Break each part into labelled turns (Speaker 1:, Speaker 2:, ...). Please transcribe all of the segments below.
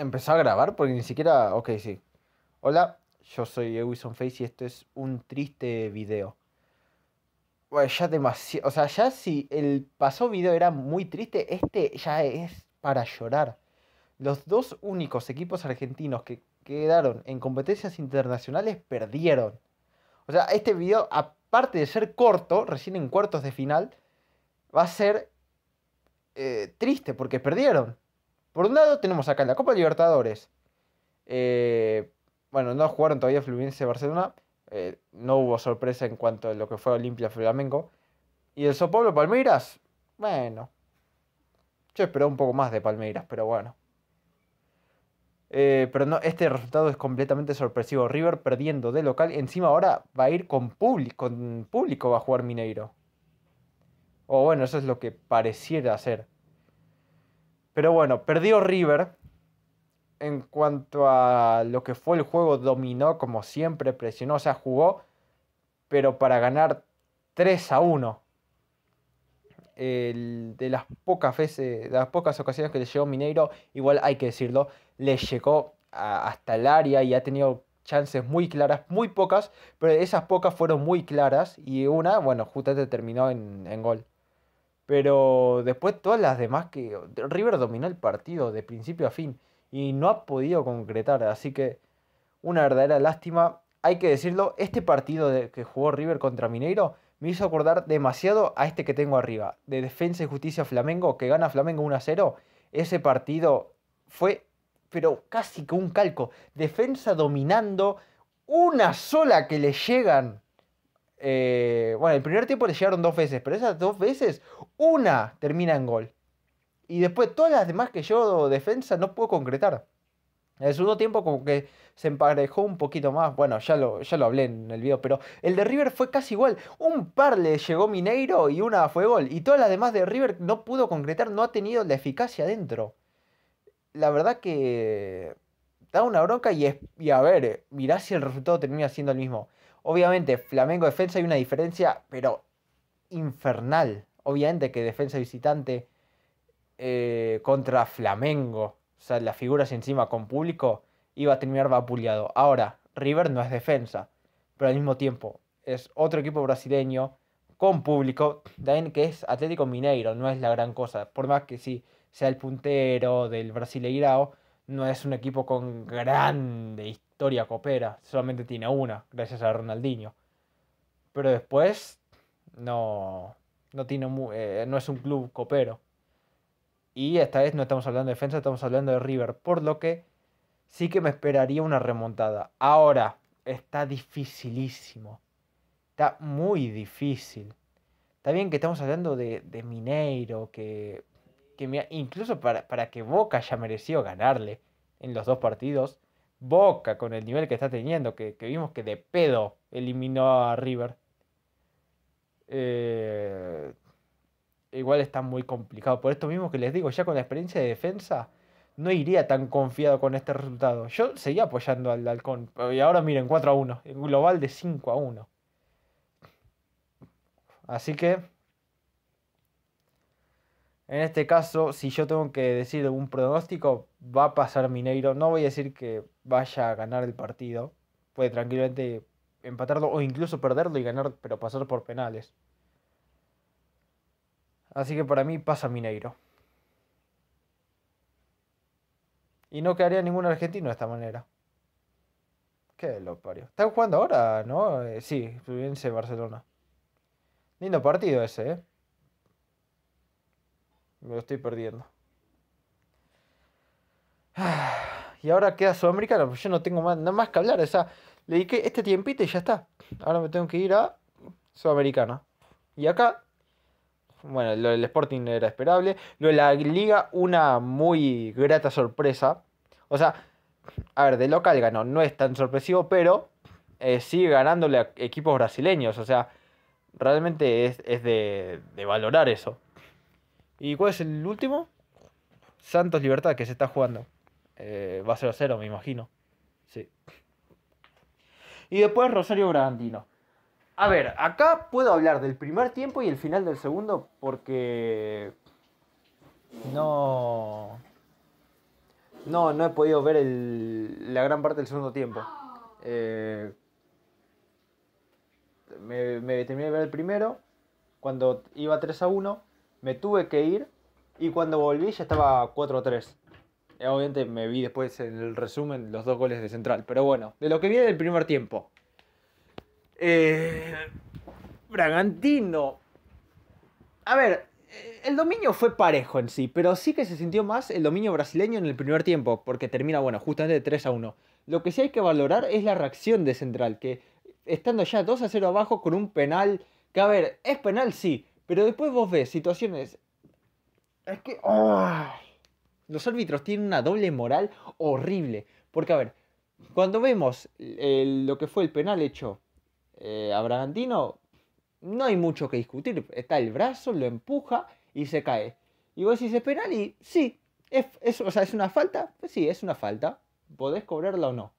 Speaker 1: empezó a grabar porque ni siquiera. Ok, sí. Hola, yo soy Ewison Face y esto es un triste video. Bueno, ya demasiado. O sea, ya si el pasado video era muy triste, este ya es para llorar. Los dos únicos equipos argentinos que quedaron en competencias internacionales perdieron. O sea, este video, aparte de ser corto, recién en cuartos de final, va a ser eh, triste porque perdieron. Por un lado tenemos acá la Copa Libertadores. Eh, bueno, no jugaron todavía Fluminense-Barcelona. Eh, no hubo sorpresa en cuanto a lo que fue Olimpia-Flamengo. Y el Sopoblo Palmeiras, bueno. Yo esperaba un poco más de Palmeiras, pero bueno. Eh, pero no, este resultado es completamente sorpresivo. River perdiendo de local. Encima ahora va a ir con público. Con público va a jugar Mineiro. O bueno, eso es lo que pareciera ser. Pero bueno, perdió River. En cuanto a lo que fue el juego, dominó como siempre, presionó, o sea, jugó, pero para ganar 3 a 1. de las pocas veces, de las pocas ocasiones que le llegó Mineiro, igual hay que decirlo, le llegó hasta el área y ha tenido chances muy claras, muy pocas, pero esas pocas fueron muy claras y una, bueno, justamente terminó en gol. Pero después todas las demás que... River dominó el partido de principio a fin y no ha podido concretar. Así que una verdadera lástima. Hay que decirlo, este partido que jugó River contra Mineiro me hizo acordar demasiado a este que tengo arriba, de Defensa y Justicia Flamengo, que gana Flamengo 1-0. Ese partido fue, pero casi que un calco. Defensa dominando, una sola que le llegan eh, bueno, el primer tiempo le llegaron dos veces, pero esas dos veces, una termina en gol. Y después todas las demás que yo defensa no puedo concretar. En el segundo tiempo como que se emparejó un poquito más. Bueno, ya lo, ya lo hablé en el video, pero el de River fue casi igual. Un par le llegó Mineiro y una fue gol. Y todas las demás de River no pudo concretar, no ha tenido la eficacia dentro. La verdad que da una bronca y, y a ver, mirá si el resultado termina siendo el mismo. Obviamente, Flamengo defensa hay una diferencia, pero infernal. Obviamente que defensa visitante eh, contra Flamengo, o sea, las figuras encima con público, iba a terminar vapuleado. Ahora, River no es defensa, pero al mismo tiempo es otro equipo brasileño con público, también que es Atlético Mineiro, no es la gran cosa. Por más que sí sea el puntero del Brasileirao, no es un equipo con grande historia historia copera. Solamente tiene una, gracias a Ronaldinho. Pero después no, no, tiene, eh, no es un club copero. Y esta vez no estamos hablando de defensa, estamos hablando de River. Por lo que sí que me esperaría una remontada. Ahora, está dificilísimo. Está muy difícil. Está bien que estamos hablando de, de Mineiro, que, incluso para, para que Boca ya mereció ganarle en los dos partidos. Boca con el nivel que está teniendo, que, vimos que de pedo eliminó a River. Eh, igual está muy complicado. Por esto mismo que les digo, ya con la experiencia de defensa, no iría tan confiado con este resultado. Yo seguía apoyando al Dalcón, Y ahora miren, 4 a 1. En global de 5 a 1. Así que. En este caso, si yo tengo que decir un pronóstico, va a pasar Mineiro. No voy a decir que vaya a ganar el partido. Puede tranquilamente empatarlo o incluso perderlo y ganar, pero pasar por penales. Así que para mí pasa Mineiro. Y no quedaría ningún argentino de esta manera. Qué lo parió. Están jugando ahora, ¿no? Eh, sí, Fluminense Barcelona. Lindo partido ese, ¿eh? Me lo estoy perdiendo. Ah. Y ahora queda Sudamericana, pues yo no tengo más, nada más que hablar. O sea, le que este tiempito y ya está. Ahora me tengo que ir a Sudamericana. Y acá, bueno, el del Sporting era esperable. Lo de la Liga, una muy grata sorpresa. O sea, a ver, de local ganó, no es tan sorpresivo, pero eh, sigue ganándole a equipos brasileños. O sea, realmente es, de valorar eso. ¿Y cuál es el último? Santos Libertad que se está jugando. Eh, a ser a cero me imagino. Sí. Y después Rosario Bragantino. A ver, acá puedo hablar del primer tiempo y el final del segundo porque no no no he podido ver la gran parte del segundo tiempo. Eh, me, me, terminé de ver el primero cuando iba 3 a 1, me tuve que ir y cuando volví ya estaba 4 a 3. Eh, obviamente me vi después en el resumen los dos goles de Central. Pero bueno, de lo que viene del primer tiempo. Eh, Bragantino. A ver, eh, el dominio fue parejo en sí, pero sí que se sintió más el dominio brasileño en el primer tiempo, porque termina, bueno, justamente de 3 a 1. Lo que sí hay que valorar es la reacción de Central, que estando ya 2 a 0 abajo con un penal, que a ver, es penal sí, pero después vos ves situaciones... Es que los árbitros tienen una doble moral horrible. Porque, a ver, cuando vemos lo que fue el penal hecho eh, a Bragantino, no hay mucho que discutir. Está el brazo, lo empuja y se cae. Y vos decís, es penal y sí, es, una falta. Pues sí, es una falta. Podés cobrarla o no.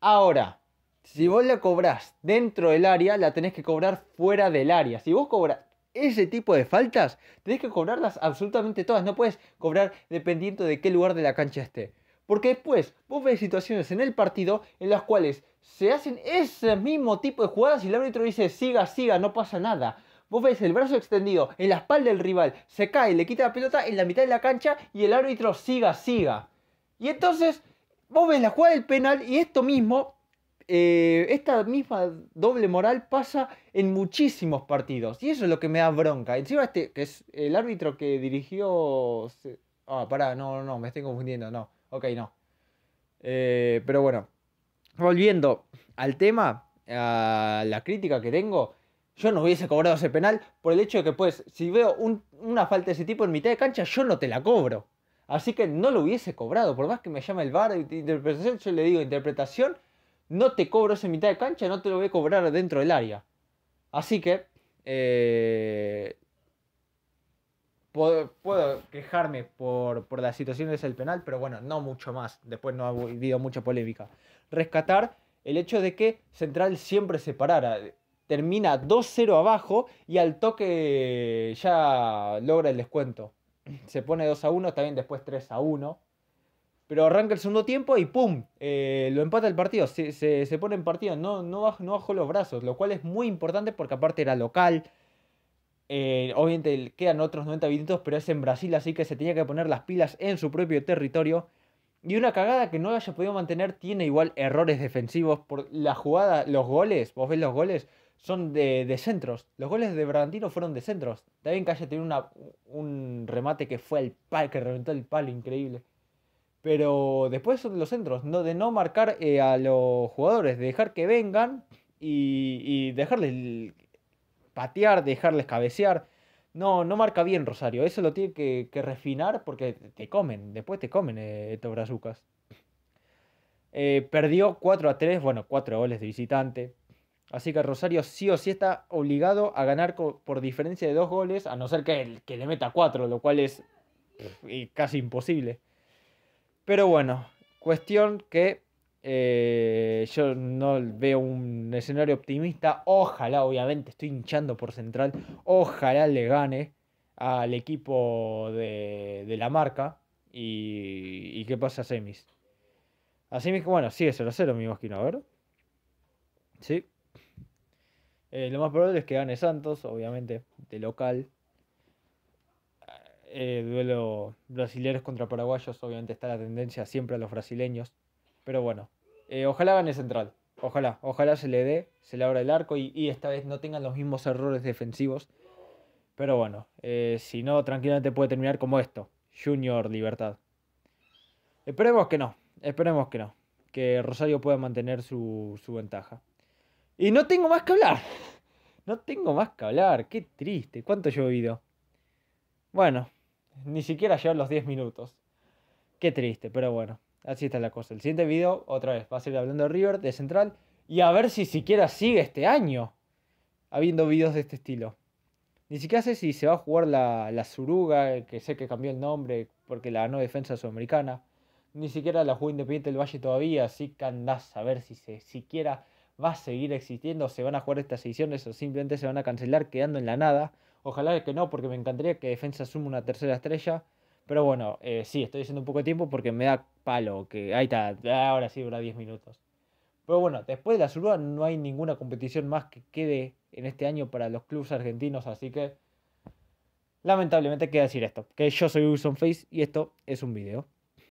Speaker 1: Ahora, si vos la cobrás dentro del área, la tenés que cobrar fuera del área. Si vos cobras ese tipo de faltas, tenés que cobrarlas absolutamente todas. No puedes cobrar dependiendo de qué lugar de la cancha esté. Porque después vos ves situaciones en el partido en las cuales se hacen ese mismo tipo de jugadas y el árbitro dice siga, siga, no pasa nada. Vos ves el brazo extendido en la espalda del rival, se cae, le quita la pelota en la mitad de la cancha y el árbitro siga, siga. Y entonces vos ves la jugada del penal y esto mismo eh, esta misma doble moral pasa en muchísimos partidos. Y eso es lo que me da bronca. Encima este, que es el árbitro que dirigió... Ah, pará, no, no, me estoy confundiendo, no. Ok, no. Eh, pero bueno, volviendo al tema, a la crítica que tengo, yo no hubiese cobrado ese penal por el hecho de que, pues, si veo una falta de ese tipo en mitad de cancha, yo no te la cobro. Así que no lo hubiese cobrado, por más que me llame el VAR, interpretación, yo le digo interpretación, no te cobro esa mitad de cancha, no te lo voy a cobrar dentro del área. Así que eh, puedo, quejarme por, por situación situaciones el penal, pero bueno, no mucho más. Después no ha habido mucha polémica. Rescatar el hecho de que Central siempre se parara. Termina 2-0 abajo y al toque ya logra el descuento. Se pone 2 1, también después 3 1. Pero arranca el segundo tiempo y ¡pum! Eh, lo empata el partido, se, se, pone en partido, no, no, bajó, no los brazos, lo cual es muy importante porque aparte era local. Eh, obviamente quedan otros 90 minutos, pero es en Brasil, así que se tenía que poner las pilas en su propio territorio. Y una cagada que no haya podido mantener tiene igual errores defensivos. Por la jugada, los goles, vos ves los goles, son de, centros. Los goles de Bragantino fueron de centros. también que haya una, un remate que fue el pal, que reventó el palo, increíble. Pero después de los centros, no, de no marcar eh, a los jugadores, de dejar que vengan y, dejarles patear, dejarles cabecear. No, no marca bien Rosario. Eso lo tiene que, refinar porque te comen, después te comen eh, estos brazucas. Eh, perdió 4 a 3, bueno, 4 goles de visitante. Así que Rosario sí o sí está obligado a ganar por diferencia de dos goles, a no ser que, que le meta 4, lo cual es casi imposible. Pero bueno, cuestión que eh, yo no veo un escenario optimista. Ojalá, obviamente, estoy hinchando por Central. Ojalá le gane al equipo de, la marca y, qué pasa a semis. A semis, bueno, sigue 0-0, me imagino, a ver. Sí. Eh, lo más probable es que gane Santos, obviamente, de local. Eh, duelo brasileños contra paraguayos, obviamente está la tendencia siempre a los brasileños. Pero bueno, eh, ojalá gane Central. Ojalá, ojalá se le dé, se le abra el arco y, esta vez no tengan los mismos errores defensivos. Pero bueno, eh, si no, tranquilamente puede terminar como esto. Junior Libertad. Esperemos que no, esperemos que no. Que Rosario pueda mantener su, ventaja. Y no tengo más que hablar. No tengo más que hablar. Qué triste. ¿Cuánto he llovido? Bueno, ni siquiera llevan los 10 minutos. Qué triste, pero bueno, así está la cosa. El siguiente video, otra vez, va a ser hablando de River, de Central, y a ver si siquiera sigue este año habiendo videos de este estilo. Ni siquiera sé si se va a jugar la, la Suruga, que sé que cambió el nombre porque la ganó Defensa Sudamericana. Ni siquiera la jugó Independiente del Valle todavía, así que andás a ver si se, siquiera va a seguir existiendo, se van a jugar estas ediciones o simplemente se van a cancelar quedando en la nada. Ojalá que no, porque me encantaría que Defensa sume una tercera estrella. Pero bueno, eh, sí, estoy haciendo un poco de tiempo porque me da palo. que Ahí está, ah, ahora sí dura 10 minutos. Pero bueno, después de la Suruga no hay ninguna competición más que quede en este año para los clubes argentinos, así que lamentablemente queda decir esto, que yo soy Wilson Face y esto es un video.